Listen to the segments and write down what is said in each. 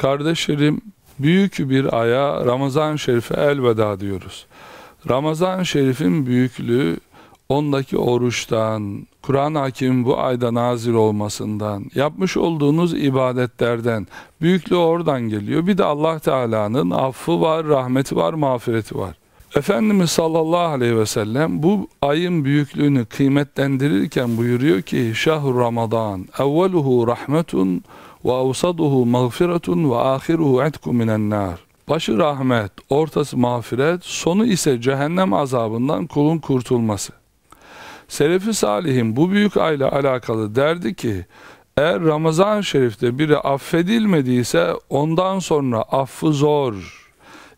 Kardeşlerim büyük bir aya Ramazan Şerif'e elveda diyoruz. Ramazan Şerif'in büyüklüğü ondaki oruçtan, Kur'an hakim bu ayda nazil olmasından, yapmış olduğunuz ibadetlerden, büyüklüğü oradan geliyor. Bir de Allah Teala'nın affı var, rahmeti var, mağfireti var. Efendimiz sallallahu aleyhi ve sellem bu ayın büyüklüğünü kıymetlendirirken buyuruyor ki şahr Ramazan evveluhu rahmetun وَاَوْسَطُهُ مَغْفِرَةٌ وَآخِرُهُ عِتْكُ مِنَ النَّارِ Başı rahmet, ortası mağfiret, sonu ise cehennem azabından kulun kurtulması. Selefi Salih'in bu büyük ayla alakalı derdi ki, eğer Ramazan-ı Şerif'te biri affedilmediyse ondan sonra affı zor.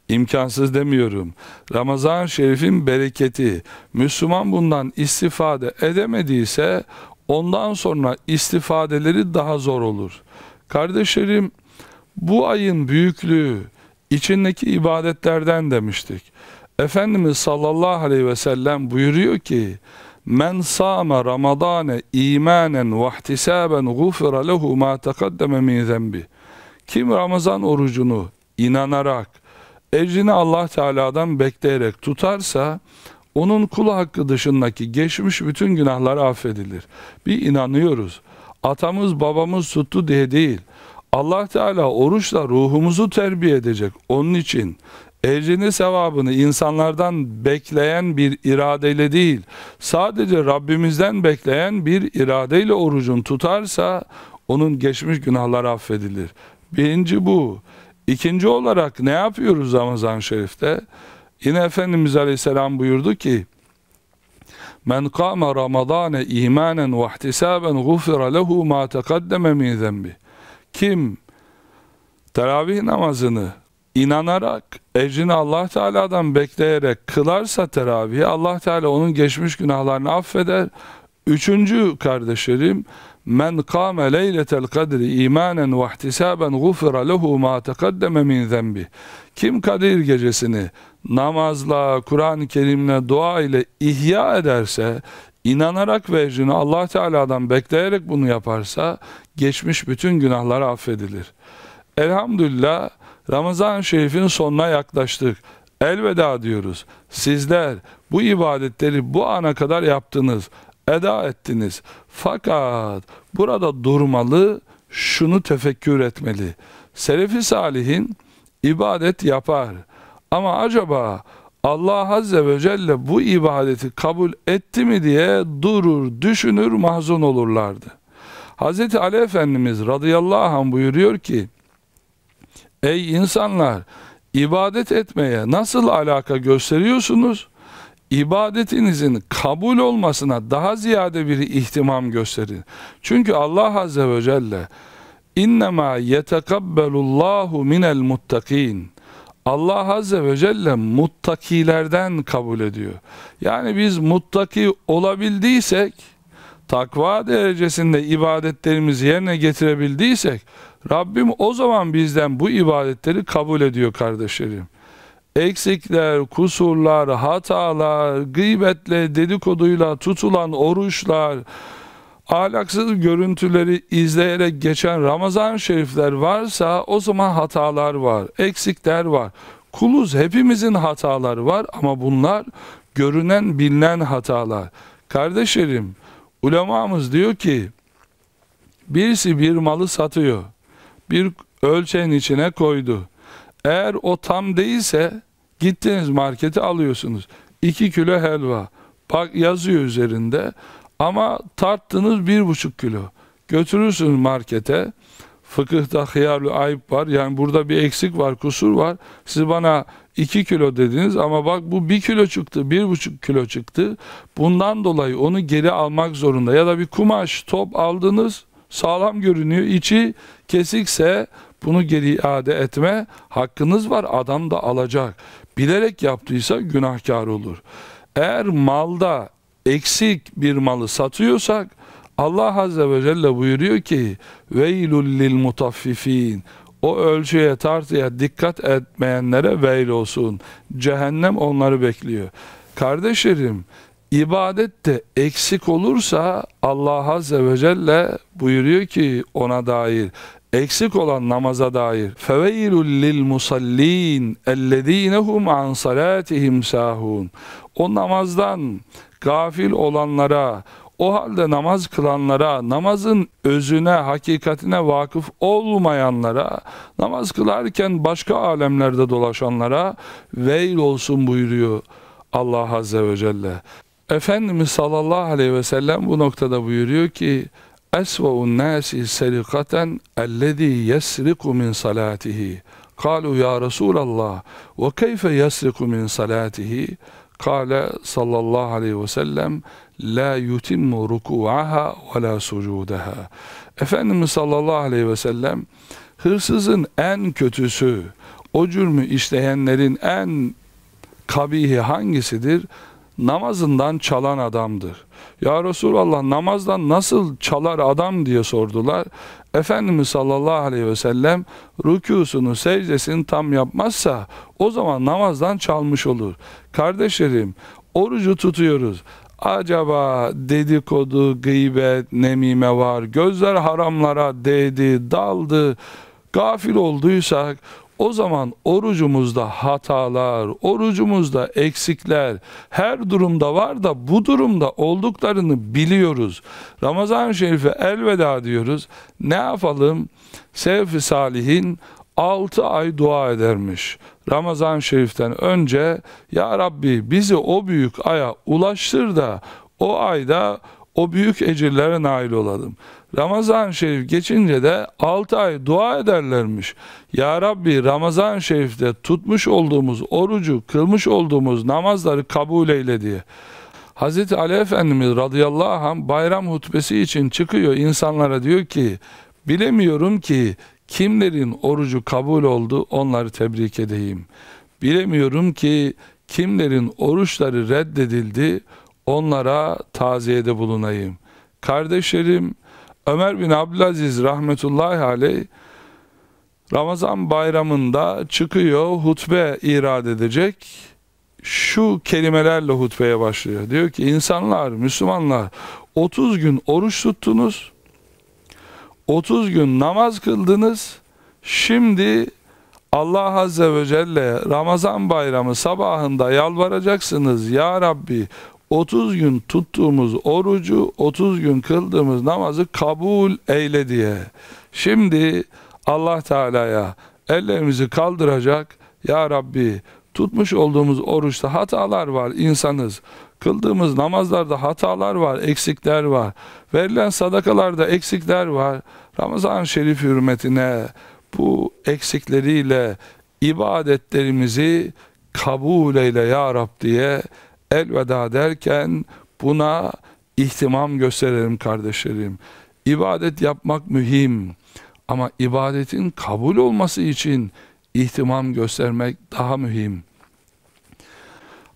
İmkansız demiyorum. Ramazan-ı Şerif'in bereketi, Müslüman bundan istifade edemediyse ondan sonra istifadeleri daha zor olur. Kardeşlerim bu ayın büyüklüğü içindeki ibadetlerden demiştik. Efendimiz sallallahu aleyhi ve sellem buyuruyor ki Men sâme ramadâne îmânen ve ihtisâben gufira lehu mâ tekaddeme min zembi. Kim Ramazan orucunu inanarak, ecrini Allah Teala'dan bekleyerek tutarsa, onun kulu hakkı dışındaki geçmiş bütün günahlar affedilir. Bir inanıyoruz. Atamız babamız tuttu diye değil. Allah Teala oruçla ruhumuzu terbiye edecek. Onun için ecrini sevabını insanlardan bekleyen bir iradeyle değil, sadece Rabbimizden bekleyen bir iradeyle orucun tutarsa onun geçmiş günahları affedilir. Birinci bu. İkinci olarak ne yapıyoruz Ramazan Şerif'te? Yine Efendimiz Aleyhisselam buyurdu ki, Men kâme Ramazâne îmânen ve ihtisâben gufira lehu mâ tekaddeme min zembi. Kim teravih namazını inanarak, ecrini Allah Teala'dan bekleyerek kılarsa teravihi, Allah Teala onun geçmiş günahlarını affeder. Üçüncü kardeşlerim, men kâme leyletel kadri imanen ve ihtisaben gufira lehu ma tekaddeme min zembi. Kim Kadir gecesini namazla, Kur'an-ı Kerim'le, dua ile ihya ederse, inanarak vecrini Allah Teala'dan bekleyerek bunu yaparsa geçmiş bütün günahları affedilir. Elhamdülillah ramazan Şerif'in sonuna yaklaştık. Elveda diyoruz. Sizler bu ibadetleri bu ana kadar yaptınız, eda ettiniz. Fakat burada durmalı, şunu tefekkür etmeli. Selefi Salih'in ibadet yapar ama acaba Allah Azze ve Celle bu ibadeti kabul etti mi diye durur, düşünür, mahzun olurlardı. Hz. Ali Efendimiz radıyallahu anh buyuruyor ki, Ey insanlar! ibadet etmeye nasıl alaka gösteriyorsunuz? İbadetinizin kabul olmasına daha ziyade bir ihtimam gösterin. Çünkü Allah Azze ve Celle اِنَّمَا يَتَقَبَّلُ اللّٰهُ مِنَ الْمُتَّقِينَ Allah Azze ve Celle muttakilerden kabul ediyor. Yani biz muttaki olabildiysek, takva derecesinde ibadetlerimizi yerine getirebildiysek, Rabbim o zaman bizden bu ibadetleri kabul ediyor kardeşlerim. Eksikler, kusurlar, hatalar, gıybetle, dedikoduyla tutulan oruçlar, ahlaksız görüntüleri izleyerek geçen Ramazan şerifler varsa o zaman hatalar var, eksikler var. Kuluz hepimizin hataları var ama bunlar görünen bilinen hatalar. Kardeşlerim ulemamız diyor ki birisi bir malı satıyor. Bir ölçeğin içine koydu. Eğer o tam değilse gittiniz markete alıyorsunuz. 2 kilo helva. Bak yazıyor üzerinde. Ama tarttınız bir buçuk kilo. Götürürsünüz markete. Fıkıhta hıyarlı ayıp var. Yani burada bir eksik var, kusur var. Siz bana iki kilo dediniz ama bak bu bir kilo çıktı, bir buçuk kilo çıktı. Bundan dolayı onu geri almak zorunda. Ya da bir kumaş, top aldınız, sağlam görünüyor. içi kesikse bunu geri iade etme hakkınız var. Adam da alacak. Bilerek yaptıysa günahkar olur. Eğer malda eksik bir malı satıyorsak Allah Azze ve Celle buyuruyor ki veylul lil mutaffifin o ölçüye tartıya dikkat etmeyenlere veil olsun. Cehennem onları bekliyor. Kardeşlerim ibadette eksik olursa Allah Azze ve Celle buyuruyor ki ona dair eksik olan namaza dair feveylul lil musallin ellezinehum an salatihim sahun o namazdan gafil olanlara, o halde namaz kılanlara, namazın özüne, hakikatine vakıf olmayanlara, namaz kılarken başka alemlerde dolaşanlara veil olsun buyuruyor Allah Azze ve Celle. Efendimiz sallallahu aleyhi ve sellem bu noktada buyuruyor ki Esve'un nâsi serikaten ellezî yesriku min salatihi. Kalu ya Resulallah ve keyfe yesriku min salatihi? Kale sallallahu aleyhi ve sellem la yutimmu ruku'aha ve la sucudaha. Efendimiz sallallahu aleyhi ve sellem hırsızın en kötüsü, o cürmü işleyenlerin en kabihi hangisidir? Namazından çalan adamdır. Ya Resulallah namazdan nasıl çalar adam diye sordular. Efendimiz sallallahu aleyhi ve sellem rükûsunu, secdesini tam yapmazsa o zaman namazdan çalmış olur. Kardeşlerim orucu tutuyoruz. Acaba dedikodu, gıybet, nemime var, gözler haramlara değdi, daldı, gafil olduysak o zaman orucumuzda hatalar, orucumuzda eksikler her durumda var da bu durumda olduklarını biliyoruz. Ramazan-ı Şerif'e elveda diyoruz. Ne yapalım? Sevf-i Salih'in 6 ay dua edermiş. ramazan Şerif'ten önce Ya Rabbi bizi o büyük aya ulaştır da o ayda o büyük ecirlere nail olalım. Ramazan-ı Şerif geçince de 6 ay dua ederlermiş. Ya Rabbi Ramazan-ı Şerif'te tutmuş olduğumuz orucu, kılmış olduğumuz namazları kabul eyle diye. Hz. Ali Efendimiz radıyallahu anh bayram hutbesi için çıkıyor insanlara diyor ki bilemiyorum ki kimlerin orucu kabul oldu onları tebrik edeyim. Bilemiyorum ki kimlerin oruçları reddedildi onlara taziyede bulunayım. Kardeşlerim Ömer bin Abdülaziz rahmetullahi aleyh Ramazan bayramında çıkıyor hutbe irad edecek. Şu kelimelerle hutbeye başlıyor. Diyor ki insanlar, Müslümanlar 30 gün oruç tuttunuz. 30 gün namaz kıldınız. Şimdi Allah Azze ve Celle Ramazan bayramı sabahında yalvaracaksınız. Ya Rabbi 30 gün tuttuğumuz orucu, 30 gün kıldığımız namazı kabul eyle diye. Şimdi Allah Teala'ya ellerimizi kaldıracak. Ya Rabbi tutmuş olduğumuz oruçta hatalar var insanız. Kıldığımız namazlarda hatalar var, eksikler var. Verilen sadakalarda eksikler var. ramazan Şerif hürmetine bu eksikleriyle ibadetlerimizi kabul eyle ya Rab diye elveda derken buna ihtimam gösterelim kardeşlerim. İbadet yapmak mühim ama ibadetin kabul olması için ihtimam göstermek daha mühim.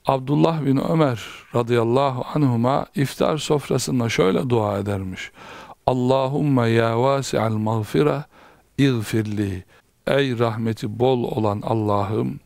Abdullah bin Ömer radıyallahu anhuma iftar sofrasında şöyle dua edermiş. Allahumma ya vasi'al mağfire İğfirli Ey rahmeti bol olan Allah'ım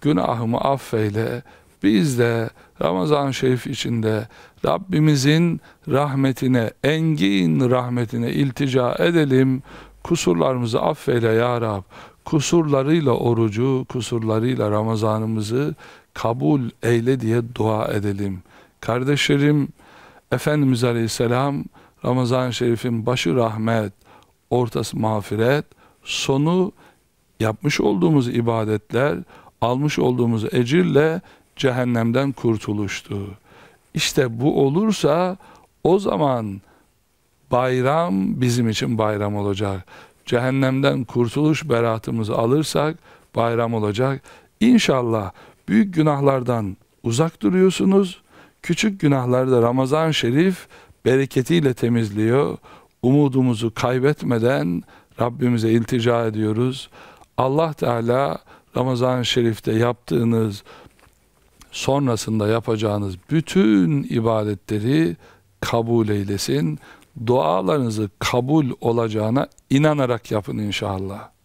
günahımı affeyle biz de Ramazan-ı Şerif içinde Rabbimizin rahmetine, engin rahmetine iltica edelim. Kusurlarımızı affeyle ya Rab. Kusurlarıyla orucu, kusurlarıyla Ramazanımızı kabul eyle diye dua edelim. Kardeşlerim, Efendimiz Aleyhisselam Ramazan-ı Şerif'in başı rahmet, ortası mağfiret, sonu yapmış olduğumuz ibadetler, almış olduğumuz ecirle cehennemden kurtuluştu. İşte bu olursa o zaman bayram bizim için bayram olacak. Cehennemden kurtuluş beratımızı alırsak bayram olacak. İnşallah büyük günahlardan uzak duruyorsunuz. Küçük günahları da Ramazan Şerif bereketiyle temizliyor. Umudumuzu kaybetmeden Rabbimize iltica ediyoruz. Allah Teala ramazan Şerif'te yaptığınız sonrasında yapacağınız bütün ibadetleri kabul eylesin. Dualarınızı kabul olacağına inanarak yapın inşallah.